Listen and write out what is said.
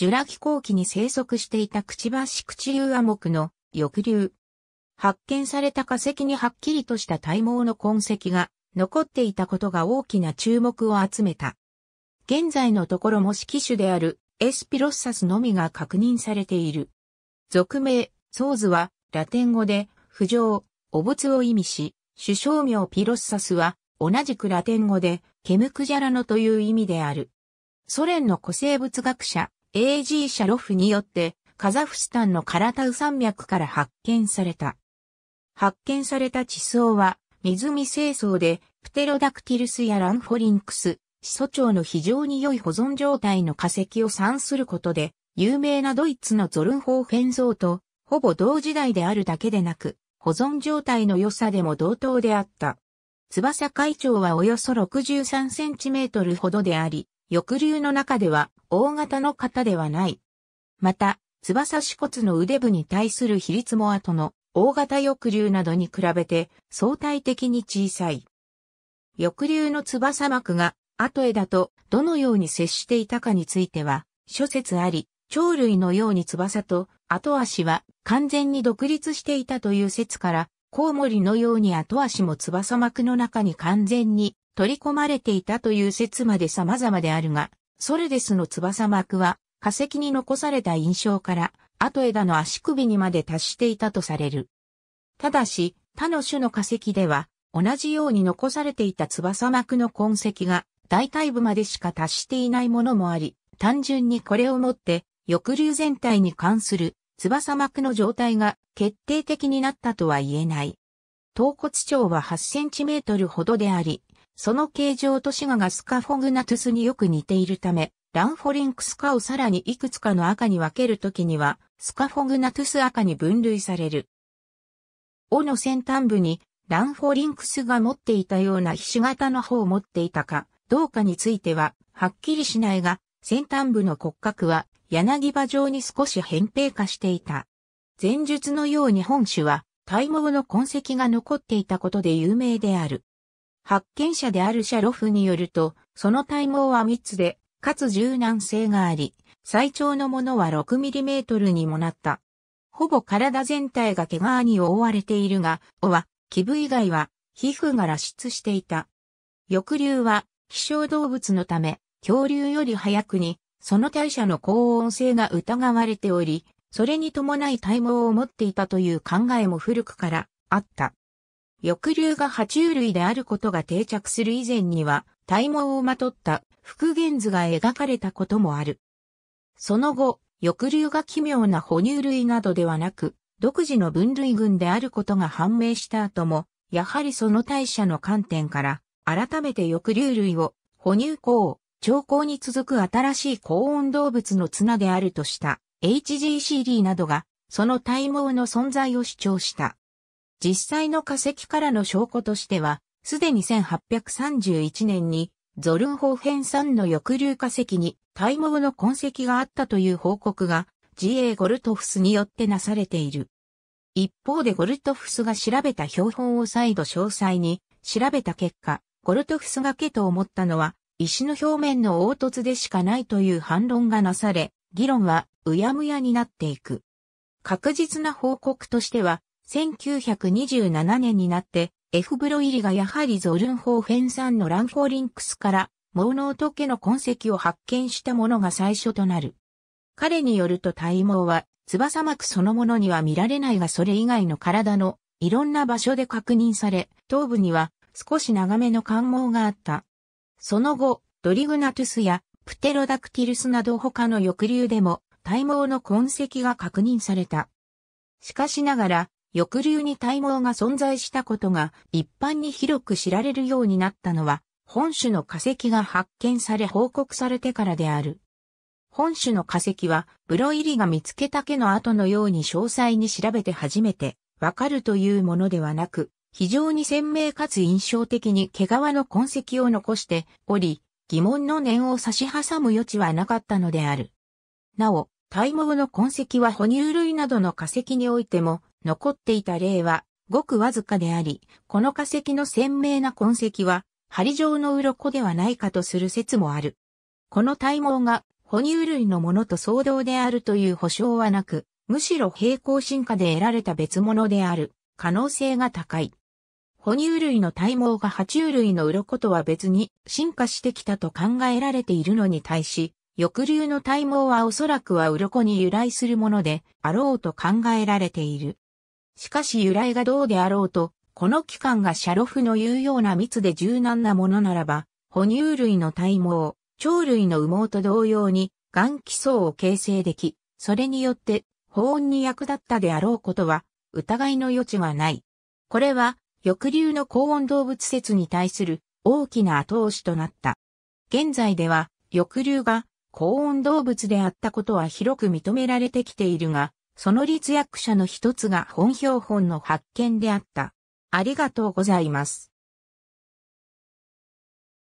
ジュラ紀後期に生息していたクチバシクチ流モクの翼流。発見された化石にはっきりとした体毛の痕跡が残っていたことが大きな注目を集めた。現在のところも色種であるエスピロッサスのみが確認されている。俗名、ソーズはラテン語で不上、お仏を意味し、首相名ピロッサスは同じくラテン語でケムクジャラノという意味である。ソ連の古生物学者 AG シャロフによってカザフスタンのカラタウ山脈から発見された。発見された地層は湖清掃でプテロダクティルスやランフォリンクス、始祖鳥の非常に良い保存状態の化石を産することで有名なドイツのゾルンホーフェン像とほぼ同時代であるだけでなく保存状態の良さでも同等であった。翼会長はおよそ63センチメートルほどであり、翼竜の中では大型の型ではない。また、翼支骨の腕部に対する比率も後の大型翼竜などに比べて相対的に小さい。翼竜の翼膜が後枝とどのように接していたかについては諸説あり、鳥類のように翼と後足は完全に独立していたという説から、コウモリのように後足も翼膜の中に完全に取り込まれていたという説まで様々であるが、ソルデスの翼膜は化石に残された印象から、後枝の足首にまで達していたとされる。ただし、他の種の化石では、同じように残されていた翼膜の痕跡が大体部までしか達していないものもあり、単純にこれをもって、翼竜全体に関する翼膜の状態が決定的になったとは言えない。頭骨長は8センチメートルほどであり、その形状とシ賀がスカフォグナトゥスによく似ているため、ランフォリンクス化をさらにいくつかの赤に分けるときには、スカフォグナトゥス赤に分類される。尾の先端部に、ランフォリンクスが持っていたようなひし形の方を持っていたか、どうかについては、はっきりしないが、先端部の骨格は、柳葉状に少し扁平化していた。前述のように本種は、体毛の痕跡が残っていたことで有名である。発見者であるシャロフによると、その体毛は密で、かつ柔軟性があり、最長のものは 6mm にもなった。ほぼ体全体が毛皮に覆われているが、尾は、基部以外は、皮膚が露出していた。翼竜は、希少動物のため、恐竜より早くに、その代謝の高温性が疑われており、それに伴い体毛を持っていたという考えも古くからあった。翼竜が爬虫類であることが定着する以前には、体毛をまとった復元図が描かれたこともある。その後、翼竜が奇妙な哺乳類などではなく、独自の分類群であることが判明した後も、やはりその代謝の観点から、改めて翼竜類を、哺乳孔、長孔に続く新しい高温動物の綱であるとした HGCD などが、その体毛の存在を主張した。実際の化石からの証拠としては、すでに1831年にゾルンホーフェン山の抑留化石に体毛の痕跡があったという報告が GA ゴルトフスによってなされている。一方でゴルトフスが調べた標本を再度詳細に調べた結果、ゴルトフスがけと思ったのは石の表面の凹凸でしかないという反論がなされ、議論はうやむやになっていく。確実な報告としては、1927年になって、エフブロイリがやはりゾルンホーフェン産のランフォリンクスから、毛脳ト家の痕跡を発見したものが最初となる。彼によると体毛は、翼膜そのものには見られないがそれ以外の体のいろんな場所で確認され、頭部には少し長めの感毛があった。その後、ドリグナトゥスやプテロダクティルスなど他の翼竜でも体毛の痕跡が確認された。しかしながら、翼竜に体毛が存在したことが一般に広く知られるようになったのは、本種の化石が発見され報告されてからである。本種の化石は、ブロイリが見つけた毛の跡のように詳細に調べて初めて、わかるというものではなく、非常に鮮明かつ印象的に毛皮の痕跡を残しており、疑問の念を差し挟む余地はなかったのである。なお、体毛の痕跡は哺乳類などの化石においても残っていた例は、ごくわずかであり、この化石の鮮明な痕跡は、針状の鱗ではないかとする説もある。この体毛が哺乳類のものと相同であるという保証はなく、むしろ平行進化で得られた別物である可能性が高い。哺乳類の体毛が爬虫類の鱗とは別に進化してきたと考えられているのに対し、翼竜の体毛はおそらくは鱗に由来するものであろうと考えられている。しかし由来がどうであろうと、この器官がシャロフの言うような密で柔軟なものならば、哺乳類の体毛、鳥類の羽毛と同様に、癌基礎を形成でき、それによって保温に役立ったであろうことは疑いの余地はない。これは翼流の高温動物説に対する大きな後押しとなった。現在では翼流が高温動物であったことは広く認められてきているが、その立役者の一つが本標本の発見であった。ありがとうございます。